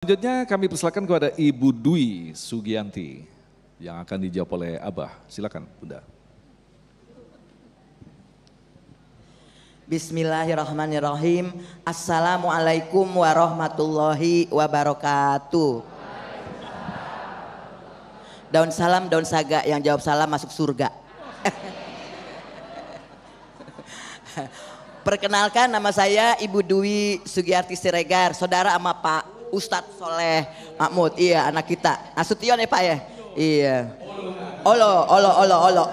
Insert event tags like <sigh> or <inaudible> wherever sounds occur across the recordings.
Selanjutnya kami persilakan kepada Ibu Dwi Sugianti yang akan dijawab oleh Abah. Silakan Bunda. Bismillahirrahmanirrahim. Assalamualaikum warahmatullahi wabarakatuh. Daun salam, daun saga. Yang jawab salam masuk surga. <laughs> Perkenalkan nama saya Ibu Dwi Sugiarti Siregar, saudara sama Pak Ustadz Soleh Mahmud. Iya, anak kita. Nasution ya Pak ya? Iya. Olo, olo, olo, olo.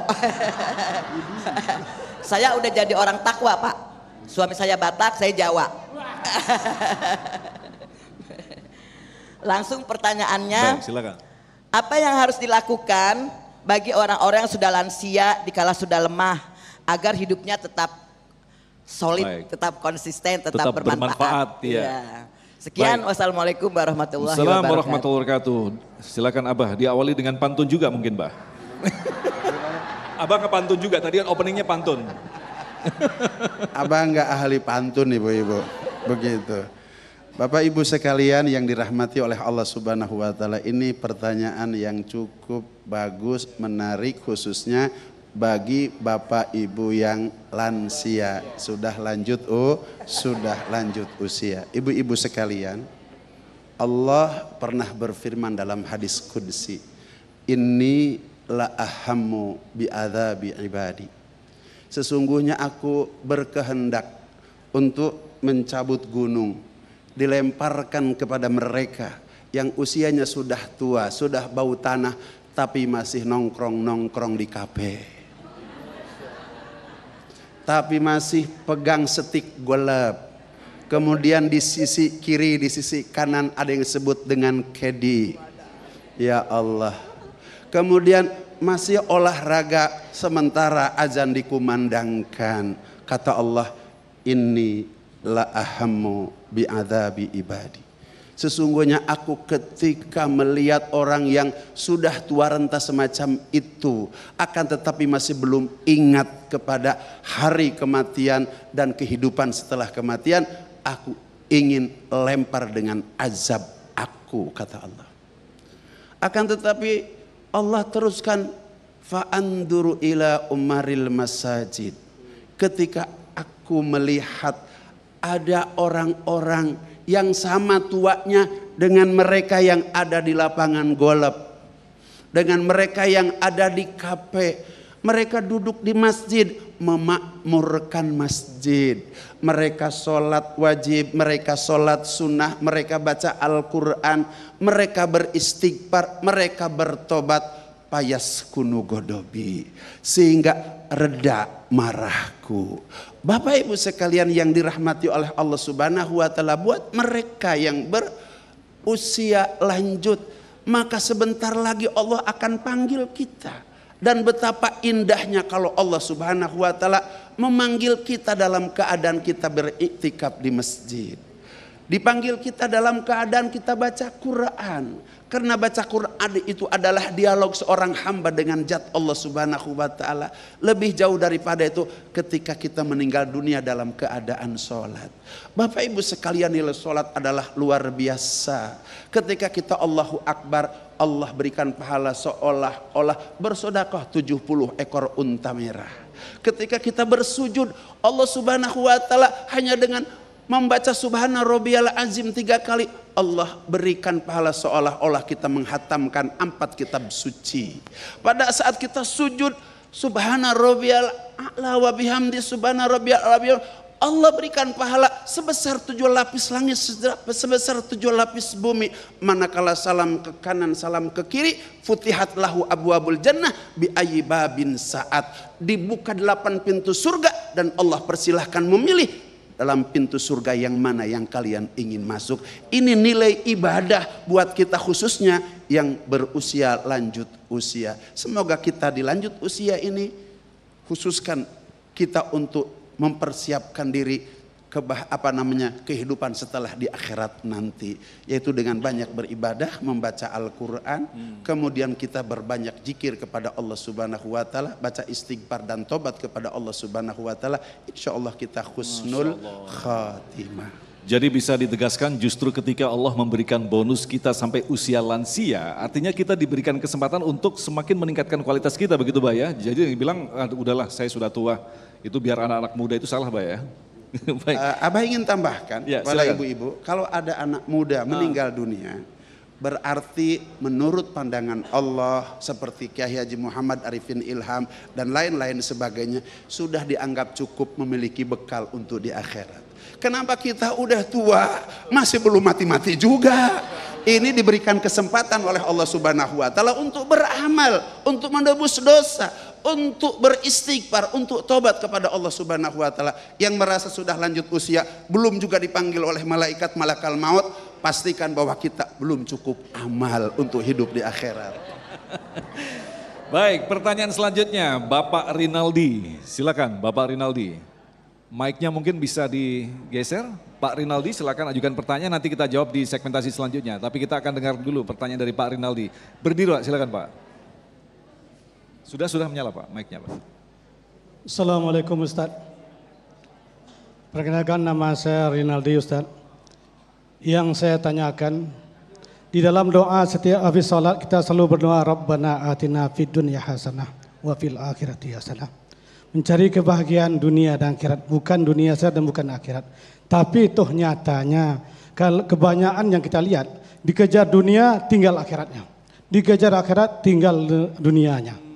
<laughs> saya udah jadi orang takwa Pak. Suami saya Batak, saya Jawa. <laughs> Langsung pertanyaannya. Baik, Apa yang harus dilakukan bagi orang-orang yang sudah lansia dikala sudah lemah agar hidupnya tetap solid, Baik. tetap konsisten, tetap, tetap bermanfaat. bermanfaat ya. ya. Sekian Baik. wassalamualaikum warahmatullahi Assalamualaikum wabarakatuh. warahmatullahi wabarakatuh. Silakan Abah diawali dengan pantun juga mungkin, Bah. <laughs> Abah ke pantun juga, tadi kan openingnya pantun. <laughs> Abah nggak ahli pantun ibu-ibu, begitu. Bapak ibu sekalian yang dirahmati oleh Allah subhanahu wa ta'ala ini pertanyaan yang cukup bagus, menarik khususnya bagi bapak ibu yang lansia sudah lanjut oh sudah lanjut usia ibu-ibu sekalian Allah pernah berfirman dalam hadis kudsi ini la ahamu bi adzabi ibadi sesungguhnya aku berkehendak untuk mencabut gunung dilemparkan kepada mereka yang usianya sudah tua, sudah bau tanah tapi masih nongkrong-nongkrong di kafe tapi masih pegang setik golep. Kemudian di sisi kiri, di sisi kanan ada yang disebut dengan kedi. Ya Allah. Kemudian masih olahraga sementara azan dikumandangkan. Kata Allah, ini la ahamu bi ibadi. Sesungguhnya aku ketika melihat orang yang sudah tua renta semacam itu akan tetapi masih belum ingat kepada hari kematian dan kehidupan setelah kematian, aku ingin lempar dengan azab aku kata Allah. Akan tetapi Allah teruskan fa'anduru ila umaril masajid. Ketika aku melihat ada orang-orang yang sama tuanya dengan mereka yang ada di lapangan golf, dengan mereka yang ada di kafe. Mereka duduk di masjid, memakmurkan masjid. Mereka sholat wajib, mereka sholat sunnah, mereka baca Al-Quran, mereka beristighfar, mereka bertobat payas kunu godobi sehingga reda marahku. Bapak Ibu sekalian yang dirahmati oleh Allah Subhanahu wa taala buat mereka yang berusia lanjut maka sebentar lagi Allah akan panggil kita dan betapa indahnya kalau Allah Subhanahu wa taala memanggil kita dalam keadaan kita beriktikaf di masjid. Dipanggil kita dalam keadaan kita baca Quran. Karena baca Quran itu adalah dialog seorang hamba dengan jad Allah Subhanahu wa taala. Lebih jauh daripada itu ketika kita meninggal dunia dalam keadaan sholat. Bapak Ibu sekalian nilai sholat adalah luar biasa. Ketika kita Allahu Akbar, Allah berikan pahala seolah-olah bersodakoh 70 ekor unta merah. Ketika kita bersujud, Allah Subhanahu wa taala hanya dengan membaca subhana rabbiyal azim tiga kali Allah berikan pahala seolah-olah kita menghatamkan empat kitab suci pada saat kita sujud subhana rabbiyal a'la wa bihamdi subhana rabbiyal a'la Allah berikan pahala sebesar tujuh lapis langit, sebesar tujuh lapis bumi. Manakala salam ke kanan, salam ke kiri, futihat lahu abu abul jannah bi babin saat. Dibuka delapan pintu surga dan Allah persilahkan memilih dalam pintu surga yang mana yang kalian ingin masuk. Ini nilai ibadah buat kita khususnya yang berusia lanjut usia. Semoga kita di lanjut usia ini khususkan kita untuk mempersiapkan diri kebah apa namanya kehidupan setelah di akhirat nanti yaitu dengan banyak beribadah membaca Al-Qur'an hmm. kemudian kita berbanyak jikir kepada Allah Subhanahu wa taala baca istighfar dan tobat kepada Allah Subhanahu wa taala insyaallah kita husnul khatimah jadi bisa ditegaskan justru ketika Allah memberikan bonus kita sampai usia lansia, artinya kita diberikan kesempatan untuk semakin meningkatkan kualitas kita begitu Pak ya. Jadi yang bilang, ah, udahlah saya sudah tua, itu biar anak-anak muda itu salah Pak ya. <laughs> Baik. Uh, Abah ingin tambahkan ya, kepada ibu-ibu, kalau ada anak muda ah. meninggal dunia, berarti menurut pandangan Allah seperti Kiai Haji Muhammad Arifin Ilham dan lain-lain sebagainya sudah dianggap cukup memiliki bekal untuk di akhirat. Kenapa kita udah tua masih belum mati-mati juga? Ini diberikan kesempatan oleh Allah Subhanahu wa taala untuk beramal, untuk menebus dosa, untuk beristighfar, untuk tobat kepada Allah Subhanahu wa taala. Yang merasa sudah lanjut usia, belum juga dipanggil oleh malaikat malakal maut, pastikan bahwa kita belum cukup amal untuk hidup di akhirat. <laughs> Baik, pertanyaan selanjutnya Bapak Rinaldi. Silakan Bapak Rinaldi. Mic-nya mungkin bisa digeser. Pak Rinaldi silakan ajukan pertanyaan nanti kita jawab di segmentasi selanjutnya. Tapi kita akan dengar dulu pertanyaan dari Pak Rinaldi. Berdiri Pak, silakan Pak. Sudah sudah menyala Pak, mic-nya Pak. Assalamualaikum Ustaz. Perkenalkan nama saya Rinaldi Ustaz. Yang saya tanyakan, di dalam doa setiap habis salat kita selalu berdoa Rabbana atina fid dunya hasanah wa fil akhirati hasanah. Mencari kebahagiaan dunia dan akhirat, bukan dunia saja dan bukan akhirat. Tapi itu nyatanya kebanyakan yang kita lihat dikejar dunia tinggal akhiratnya. Dikejar akhirat tinggal dunianya.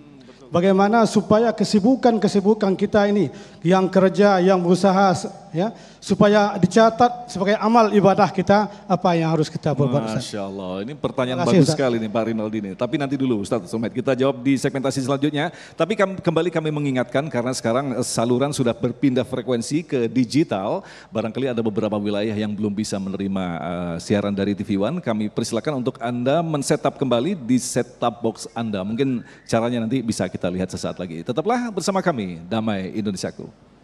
Bagaimana supaya kesibukan-kesibukan kita ini yang kerja, yang berusaha ya supaya dicatat sebagai amal ibadah kita apa yang harus kita berbuat. Masya Allah ini pertanyaan kasih, bagus Ustaz. sekali nih Pak Rinaldi ini. tapi nanti dulu Ustaz Somed kita jawab di segmentasi selanjutnya tapi kembali kami mengingatkan karena sekarang eh, saluran sudah berpindah frekuensi ke digital barangkali ada beberapa wilayah yang belum bisa menerima uh, siaran dari TV One kami persilakan untuk Anda men-setup kembali di setup box Anda mungkin caranya nanti bisa kita lihat sesaat lagi tetaplah bersama kami Damai Indonesiaku